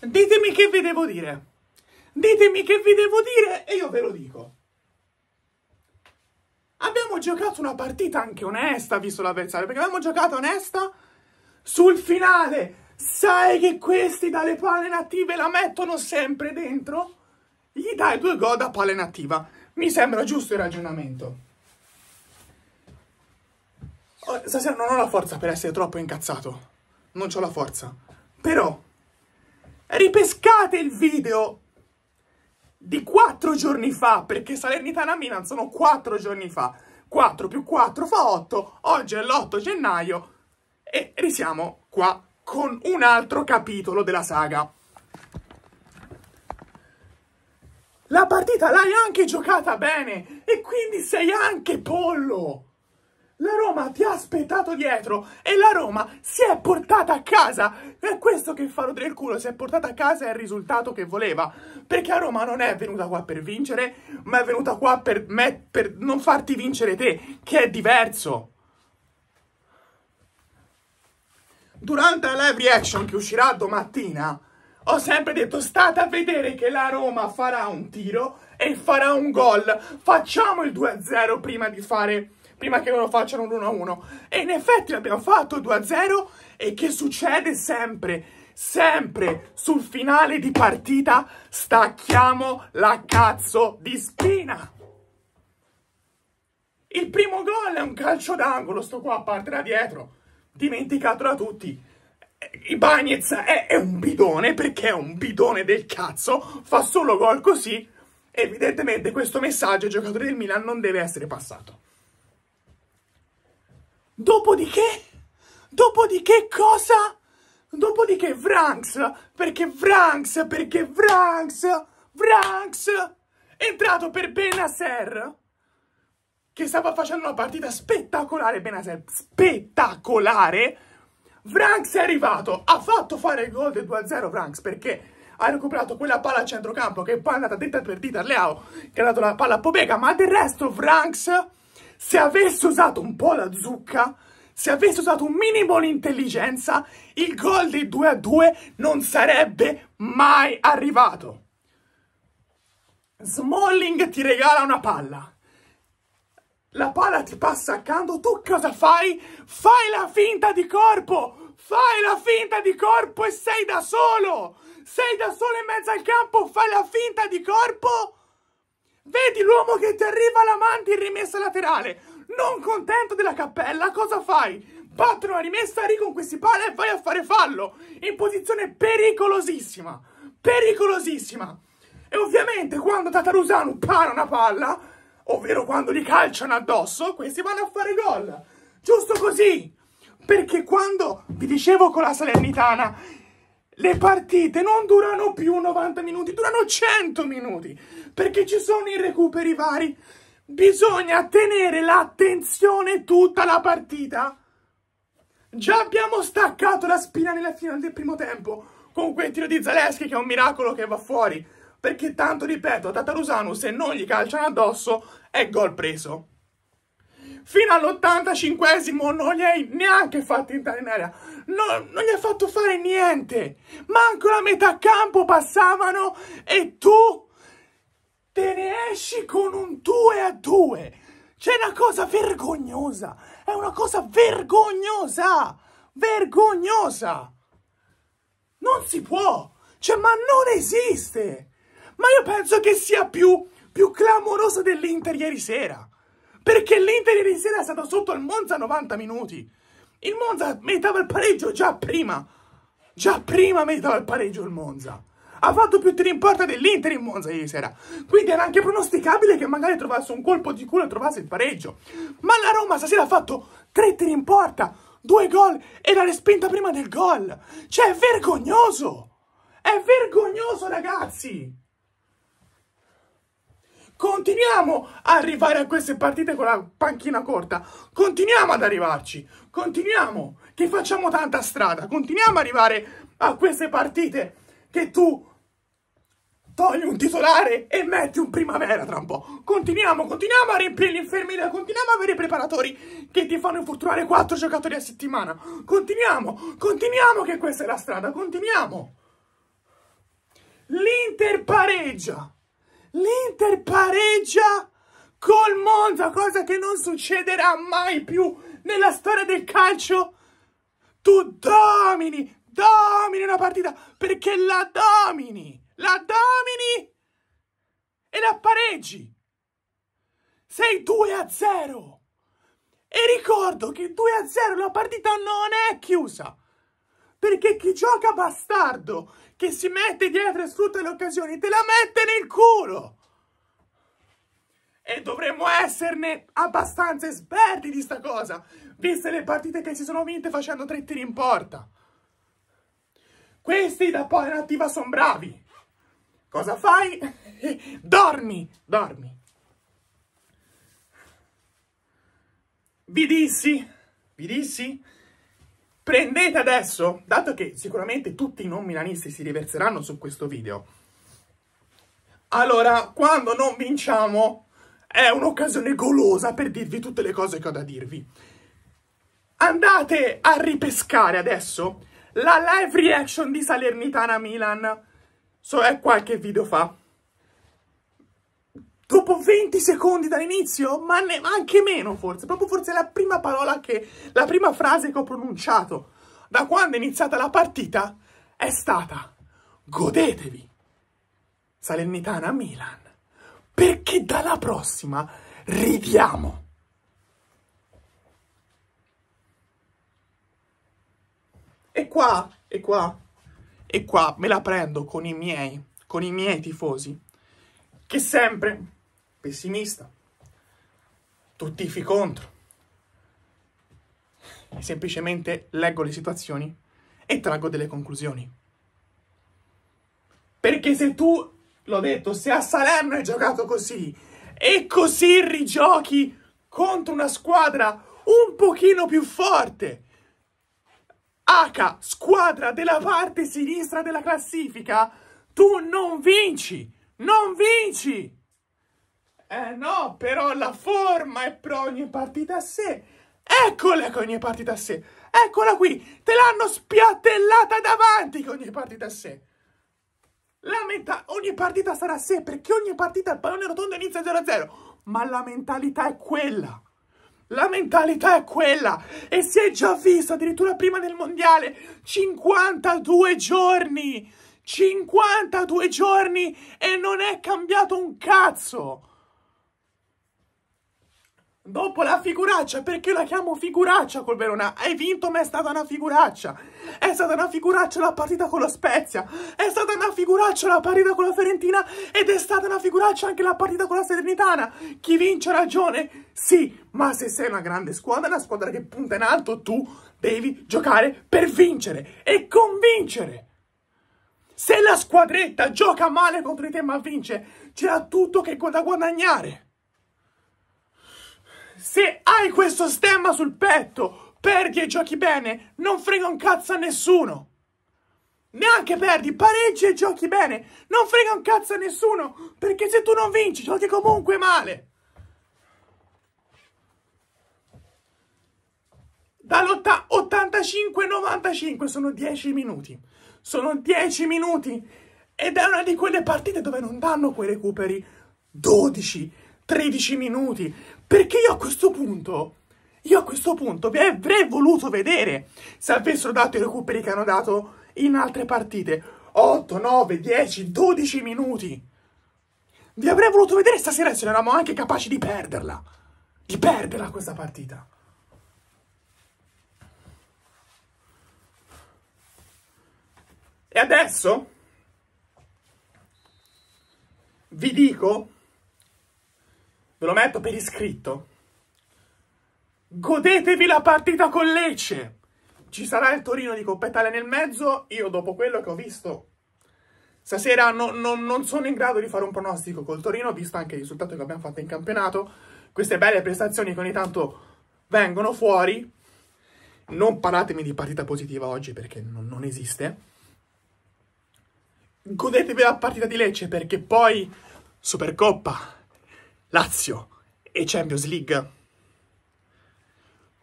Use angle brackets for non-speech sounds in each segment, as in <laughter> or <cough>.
Ditemi che vi devo dire. Ditemi che vi devo dire e io ve lo dico. Abbiamo giocato una partita anche onesta, visto l'avversario, perché abbiamo giocato onesta sul finale. Sai che questi dalle palle native la mettono sempre dentro? Gli dai due gol da palla nativa. Mi sembra giusto il ragionamento. Oh, stasera non ho la forza per essere troppo incazzato. Non ho la forza. Però ripescate il video di quattro giorni fa, perché Salernitana Milan sono quattro giorni fa. 4 più 4 fa 8, oggi è l'8 gennaio e risiamo qua con un altro capitolo della saga. La partita l'hai anche giocata bene e quindi sei anche pollo! La Roma ti ha aspettato dietro e la Roma si è portata a casa. È questo che fa Rodri il culo, si è portata a casa il risultato che voleva. Perché la Roma non è venuta qua per vincere, ma è venuta qua per, me, per non farti vincere te, che è diverso. Durante la live reaction che uscirà domattina, ho sempre detto state a vedere che la Roma farà un tiro e farà un gol. Facciamo il 2-0 prima di fare prima che loro facciano l'1-1. E in effetti l'abbiamo fatto 2-0 e che succede sempre, sempre sul finale di partita stacchiamo la cazzo di spina. Il primo gol è un calcio d'angolo, sto qua a parte da dietro, dimenticato da tutti. Eh, Ibanez è, è un bidone perché è un bidone del cazzo, fa solo gol così. Evidentemente questo messaggio ai giocatori del Milan non deve essere passato. Dopodiché, dopodiché cosa? Dopodiché Franks, perché Franks, perché Franks, Franks è entrato per Benasser che stava facendo una partita spettacolare, Benasser, spettacolare. Franks è arrivato, ha fatto fare il gol del 2-0 Franks perché ha recuperato quella palla a centrocampo che poi è andata dritta per dita a Leao, che ha dato la palla a Pobega, ma del resto Franks se avesse usato un po' la zucca, se avesse usato un minimo l'intelligenza, il gol dei 2 a 2 non sarebbe mai arrivato. Smalling ti regala una palla. La palla ti passa accanto, tu cosa fai? Fai la finta di corpo! Fai la finta di corpo e sei da solo! Sei da solo in mezzo al campo, fai la finta di corpo! Vedi l'uomo che ti arriva alla manta in rimessa laterale. Non contento della cappella, cosa fai? Battono la rimessa, riconquisti palla e vai a fare fallo. In posizione pericolosissima. Pericolosissima. E ovviamente quando Tatarusano para una palla, ovvero quando li calciano addosso, questi vanno a fare gol. Giusto così. Perché quando vi dicevo con la Salernitana le partite non durano più 90 minuti, durano 100 minuti, perché ci sono i recuperi vari. Bisogna tenere l'attenzione tutta la partita. Già abbiamo staccato la spina nella finale del primo tempo con quel tiro di Zaleschi che è un miracolo che va fuori. Perché tanto, ripeto, a Tatarusanu se non gli calciano addosso è gol preso fino all'85esimo non li hai neanche fatti entrare in area. No, non gli hai fatto fare niente. Manco la metà campo passavano e tu te ne esci con un 2 a 2. C'è una cosa vergognosa. È una cosa vergognosa. Vergognosa. Non si può. Cioè, ma non esiste. Ma io penso che sia più, più clamorosa dell'Inter ieri sera. Perché l'Inter ieri sera è stato sotto il Monza 90 minuti. Il Monza meritava il pareggio già prima. Già prima meritava il pareggio il Monza. Ha fatto più tiri in porta dell'Inter in Monza ieri sera. Quindi era anche pronosticabile che magari trovasse un colpo di culo e trovasse il pareggio. Ma la Roma stasera ha fatto tre tiri in porta, due gol e la respinta prima del gol. Cioè è vergognoso. È vergognoso ragazzi continuiamo a arrivare a queste partite con la panchina corta, continuiamo ad arrivarci, continuiamo, che facciamo tanta strada, continuiamo ad arrivare a queste partite che tu togli un titolare e metti un primavera tra un po'. Continuiamo, continuiamo a riempire l'infermeria, continuiamo a avere i preparatori che ti fanno infortunare 4 giocatori a settimana. Continuiamo, continuiamo che questa è la strada, continuiamo. L'Inter pareggia l'Inter pareggia col Monza, cosa che non succederà mai più nella storia del calcio. Tu domini, domini una partita perché la domini, la domini e la pareggi. Sei 2 a 0. E ricordo che 2 a 0 la partita non è chiusa. Perché chi gioca bastardo, che si mette dietro e sfrutta le occasioni, te la mette nel culo! E dovremmo esserne abbastanza esperti di sta cosa, viste le partite che si sono vinte facendo tre tiri in porta. Questi da poi in attiva sono bravi. Cosa fai? <laughs> dormi, dormi. Vi dissi, vi dissi Prendete adesso, dato che sicuramente tutti i non milanisti si riverseranno su questo video. Allora, quando non vinciamo è un'occasione golosa per dirvi tutte le cose che ho da dirvi. Andate a ripescare adesso la live reaction di Salernitana Milan. So è qualche video fa dopo 20 secondi dall'inizio, ma, ma, anche meno forse, proprio forse la prima parola che, la prima frase che ho pronunciato da quando è iniziata la partita è stata godetevi Salernitana Milan, perché dalla prossima ridiamo. E qua, e qua, e qua me la prendo con i miei, con i miei tifosi, che sempre pessimista, tutti i fi contro. Semplicemente leggo le situazioni e traggo delle conclusioni. Perché se tu, l'ho detto, se a Salerno hai giocato così e così rigiochi contro una squadra un pochino più forte, H, squadra della parte sinistra della classifica, tu non vinci, non vinci! Eh no, però la forma è pro ogni partita a sé. Eccola con ogni partita a sé. Eccola qui. Te l'hanno spiattellata davanti con ogni partita a sé. La metà, ogni partita sarà a sé perché ogni partita il pallone rotondo inizia 0-0. Ma la mentalità è quella. La mentalità è quella e si è già visto addirittura prima del mondiale 52 giorni 52 giorni e non è cambiato un cazzo Dopo la figuraccia, perché la chiamo figuraccia col Verona? Hai vinto, ma è stata una figuraccia. È stata una figuraccia la partita con lo Spezia. È stata una figuraccia la partita con la Fiorentina. Ed è stata una figuraccia anche la partita con la Serenitana. Chi vince ha ragione? Sì, ma se sei una grande squadra, una squadra che punta in alto, tu devi giocare per vincere e convincere. Se la squadretta gioca male contro di te ma vince, c'è tutto che da guadagnare. Se hai questo stemma sul petto, perdi e giochi bene, non frega un cazzo a nessuno. Neanche perdi, pareggi e giochi bene, non frega un cazzo a nessuno, perché se tu non vinci, giochi comunque male. 85 95 sono 10 minuti. Sono 10 minuti. Ed è una di quelle partite dove non danno quei recuperi 12, 13 minuti. Perché io a questo punto, io a questo punto avrei voluto vedere se avessero dato i recuperi che hanno dato in altre partite. 8, 9, 10, 12 minuti. Vi avrei voluto vedere stasera se eravamo anche capaci di perderla. Di perderla questa partita. E adesso vi dico Ve lo metto per iscritto. Godetevi la partita con Lecce. Ci sarà il Torino di Coppa Italia nel mezzo. Io, dopo quello che ho visto stasera, no, no, non sono in grado di fare un pronostico col Torino, visto anche il risultato che abbiamo fatto in campionato. Queste belle prestazioni che ogni tanto vengono fuori. Non parlatemi di partita positiva oggi perché non, non esiste godetevi la partita di Lecce perché poi Supercoppa Lazio e Champions League.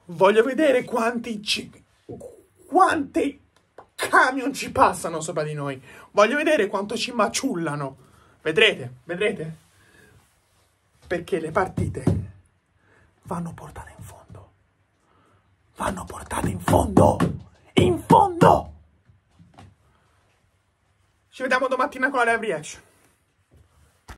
Voglio vedere quanti ci... quanti camion ci passano sopra di noi. Voglio vedere quanto ci maciullano. Vedrete, vedrete. Perché le partite vanno portate in fondo. Vanno portate in fondo. In fondo. Ci vediamo domattina con la live reaction.